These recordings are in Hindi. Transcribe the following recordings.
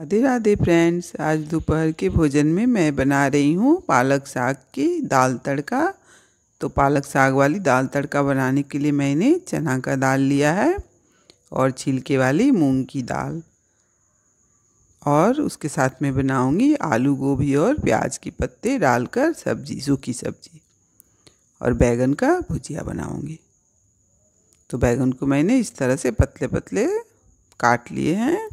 राधे राधे फ्रेंड्स आज दोपहर के भोजन में मैं बना रही हूँ पालक साग की दाल तड़का तो पालक साग वाली दाल तड़का बनाने के लिए मैंने चना का दाल लिया है और छिलके वाली मूंग की दाल और उसके साथ में बनाऊंगी आलू गोभी और प्याज के पत्ते डालकर सब्जी सूखी सब्जी और बैगन का भुजिया बनाऊंगी तो बैगन को मैंने इस तरह से पतले पतले काट लिए हैं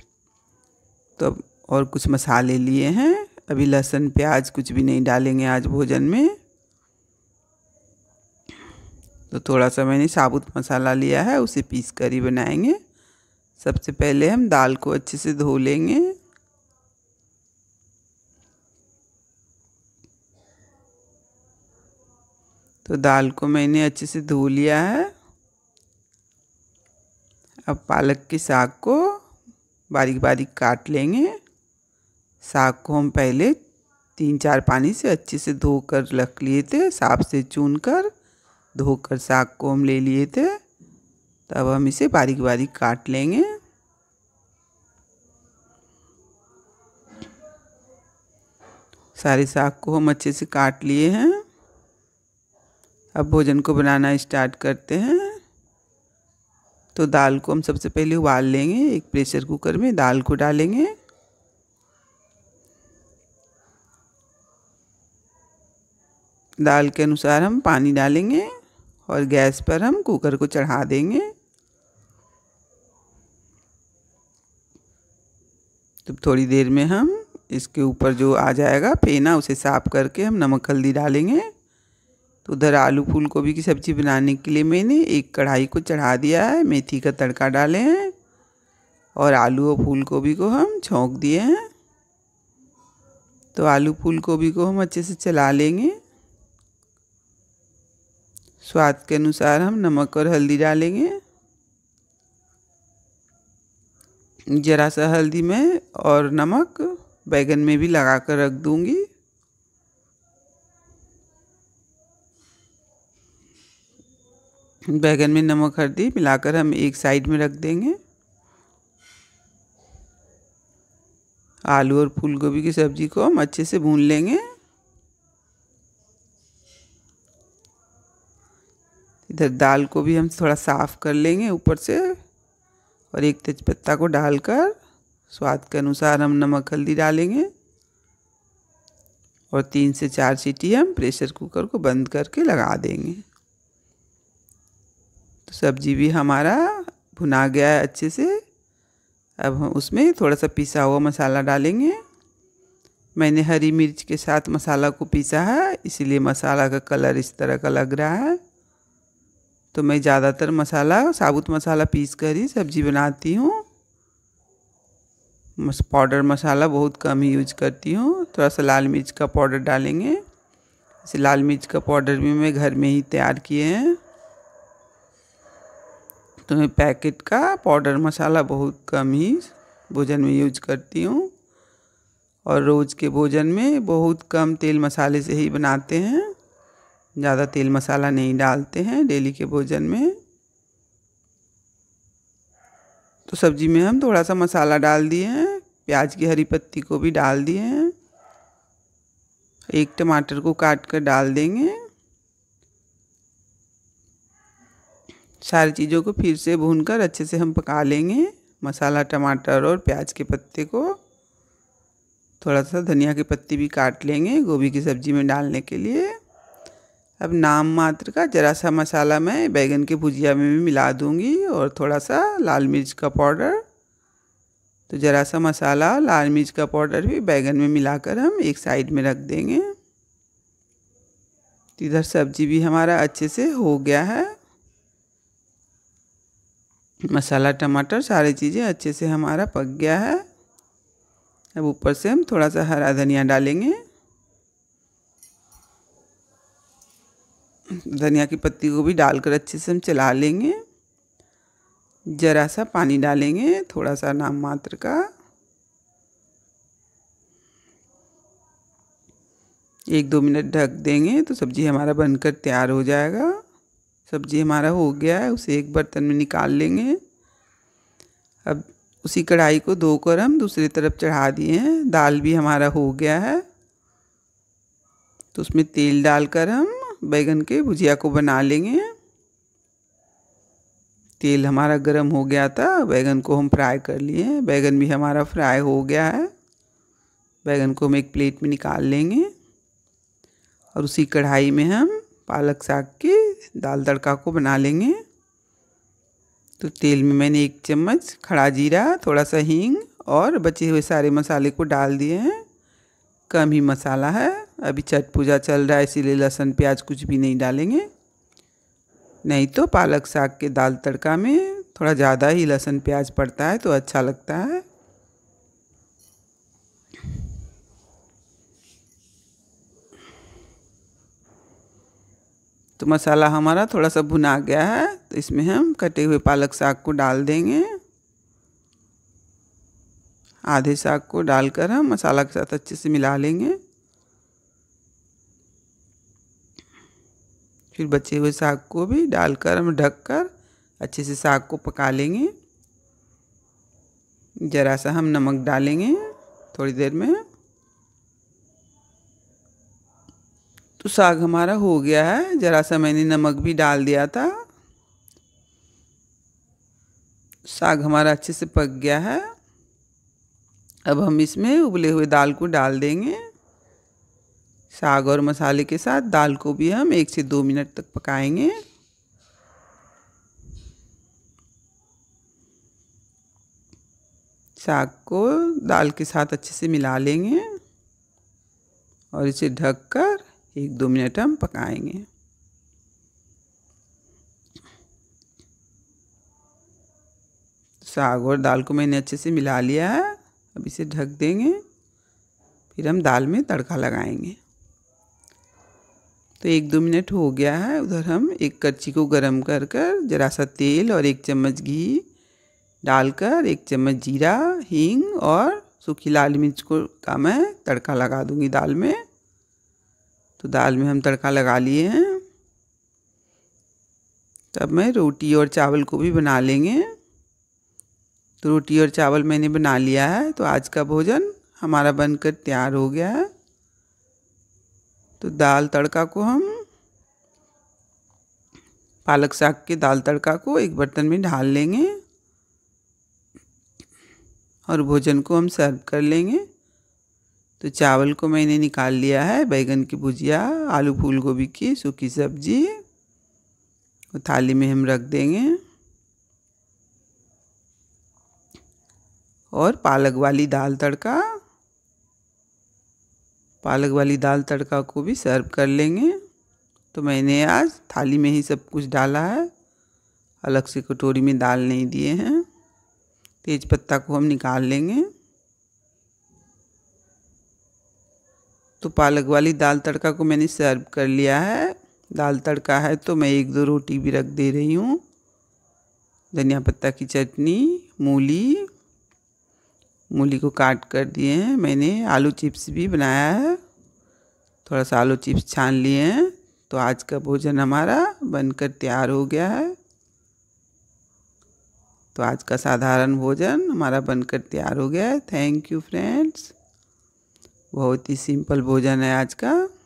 तो अब और कुछ मसाले लिए हैं अभी लहसुन प्याज कुछ भी नहीं डालेंगे आज भोजन में तो थोड़ा सा मैंने साबुत मसाला लिया है उसे पीस कर ही बनाएंगे सबसे पहले हम दाल को अच्छे से धो लेंगे तो दाल को मैंने अच्छे से धो लिया है अब पालक के साग को बारीक बारीक काट लेंगे साग को हम पहले तीन चार पानी से अच्छे से धोकर रख लिए थे साफ से चुन कर धोकर साग को हम ले लिए थे तब हम इसे बारीक बारीक काट लेंगे सारे साग को हम अच्छे से काट लिए हैं अब भोजन को बनाना स्टार्ट करते हैं तो दाल को हम सबसे पहले उबाल लेंगे एक प्रेशर कुकर में दाल को डालेंगे दाल के अनुसार हम पानी डालेंगे और गैस पर हम कुकर को चढ़ा देंगे तो थोड़ी देर में हम इसके ऊपर जो आ जाएगा फेना उसे साफ करके हम नमक हल्दी डालेंगे तो उधर आलू फूल गोभी की सब्ज़ी बनाने के लिए मैंने एक कढ़ाई को चढ़ा दिया है मेथी का तड़का डाले हैं और आलू और फूल गोभी को हम छोंक दिए हैं तो आलू फूल गोभी को हम अच्छे से चला लेंगे स्वाद के अनुसार हम नमक और हल्दी डालेंगे ज़रा सा हल्दी में और नमक बैगन में भी लगा कर रख दूँगी बैगन में नमक हल्दी मिलाकर हम एक साइड में रख देंगे आलू और फूलगोभी की सब्ज़ी को हम अच्छे से भून लेंगे इधर दाल को भी हम थोड़ा साफ़ कर लेंगे ऊपर से और एक तेज़पत्ता को डालकर स्वाद के अनुसार हम नमक हल्दी डालेंगे और तीन से चार सीटी हम प्रेशर कुकर को बंद करके लगा देंगे तो सब्जी भी हमारा भुना गया है अच्छे से अब हम उसमें थोड़ा सा पिसा हुआ मसाला डालेंगे मैंने हरी मिर्च के साथ मसाला को पीसा है इसीलिए मसाला का कलर इस तरह का लग रहा है तो मैं ज़्यादातर मसाला साबुत मसाला पीस कर ही सब्ज़ी बनाती हूँ पाउडर मसाला बहुत कम ही यूज करती हूँ थोड़ा सा लाल मिर्च का पाउडर डालेंगे इसे लाल मिर्च का पाउडर भी मैं घर में ही तैयार किए हैं तो मैं पैकेट का पाउडर मसाला बहुत कम ही भोजन में यूज करती हूँ और रोज़ के भोजन में बहुत कम तेल मसाले से ही बनाते हैं ज़्यादा तेल मसाला नहीं डालते हैं डेली के भोजन में तो सब्ज़ी में हम थोड़ा सा मसाला डाल दिए हैं प्याज की हरी पत्ती को भी डाल दिए हैं एक टमाटर को काट कर डाल देंगे सारी चीज़ों को फिर से भूनकर अच्छे से हम पका लेंगे मसाला टमाटर और प्याज के पत्ते को थोड़ा सा धनिया की पत्ती भी काट लेंगे गोभी की सब्ज़ी में डालने के लिए अब नाम मात्र का ज़रा सा मसाला मैं बैंगन के भुजिया में भी मिला दूंगी और थोड़ा सा लाल मिर्च का पाउडर तो ज़रा सा मसाला लाल मिर्च का पाउडर भी बैंगन में मिलाकर हम एक साइड में रख देंगे तो इधर सब्जी भी हमारा अच्छे से हो गया है मसाला टमाटर सारी चीज़ें अच्छे से हमारा पक गया है अब ऊपर से हम थोड़ा सा हरा धनिया डालेंगे धनिया की पत्ती को भी डालकर अच्छे से हम चला लेंगे ज़रा सा पानी डालेंगे थोड़ा सा नाम मात्र का एक दो मिनट ढक देंगे तो सब्ज़ी हमारा बनकर तैयार हो जाएगा सब्जी हमारा हो गया है उसे एक बर्तन में निकाल लेंगे अब उसी कढ़ाई को धोकर हम दूसरी तरफ चढ़ा दिए हैं दाल भी हमारा हो गया है तो उसमें तेल डालकर हम बैगन के भुजिया को बना लेंगे तेल हमारा गरम हो गया था बैगन को हम फ्राई कर लिए बैंगन बैगन भी हमारा फ्राई हो गया है बैगन को हम एक प्लेट में निकाल लेंगे और उसी कढ़ाई में हम पालक साग की दाल तड़का को बना लेंगे तो तेल में मैंने एक चम्मच खड़ा जीरा थोड़ा सा हींग और बचे हुए सारे मसाले को डाल दिए हैं कम ही मसाला है अभी छठ पूजा चल रहा है इसीलिए लहसुन प्याज कुछ भी नहीं डालेंगे नहीं तो पालक साग के दाल तड़का में थोड़ा ज़्यादा ही लहसुन प्याज पड़ता है तो अच्छा लगता है तो मसाला हमारा थोड़ा सा भुना गया है तो इसमें हम कटे हुए पालक साग को डाल देंगे आधे साग को डालकर हम मसाला के साथ अच्छे से मिला लेंगे फिर बचे हुए साग को भी डालकर हम ढककर अच्छे से साग को पका लेंगे ज़रा सा हम नमक डालेंगे थोड़ी देर में तो साग हमारा हो गया है ज़रा सा मैंने नमक भी डाल दिया था साग हमारा अच्छे से पक गया है अब हम इसमें उबले हुए दाल को डाल देंगे साग और मसाले के साथ दाल को भी हम एक से दो मिनट तक पकाएंगे साग को दाल के साथ अच्छे से मिला लेंगे और इसे ढककर एक दो मिनट हम पकाएंगे साग और दाल को मैंने अच्छे से मिला लिया है अब इसे ढक देंगे फिर हम दाल में तड़का लगाएंगे तो एक दो मिनट हो गया है उधर हम एक कच्ची को गरम कर कर ज़रा सा तेल और एक चम्मच घी डालकर एक चम्मच जीरा हींग और सूखी लाल मिर्च को का मैं तड़का लगा दूंगी दाल में तो दाल में हम तड़का लगा लिए हैं तब मैं रोटी और चावल को भी बना लेंगे तो रोटी और चावल मैंने बना लिया है तो आज का भोजन हमारा बनकर तैयार हो गया है तो दाल तड़का को हम पालक साग के दाल तड़का को एक बर्तन में ढाल लेंगे और भोजन को हम सर्व कर लेंगे तो चावल को मैंने निकाल लिया है बैगन की भुजिया आलू फूल गोभी की सूखी सब्जी और थाली में हम रख देंगे और पालक वाली दाल तड़का पालक वाली दाल तड़का को भी सर्व कर लेंगे तो मैंने आज थाली में ही सब कुछ डाला है अलग से कटोरी में दाल नहीं दिए हैं तेज पत्ता को हम निकाल लेंगे तो पालक वाली दाल तड़का को मैंने सर्व कर लिया है दाल तड़का है तो मैं एक दो रोटी भी रख दे रही हूँ धनिया पत्ता की चटनी मूली मूली को काट कर दिए हैं मैंने आलू चिप्स भी बनाया है थोड़ा सा आलू चिप्स छान लिए हैं तो आज का भोजन हमारा बनकर तैयार हो गया है तो आज का साधारण भोजन हमारा बनकर तैयार हो गया है थैंक यू फ्रेंड्स बहुत ही सिंपल भोजन है आज का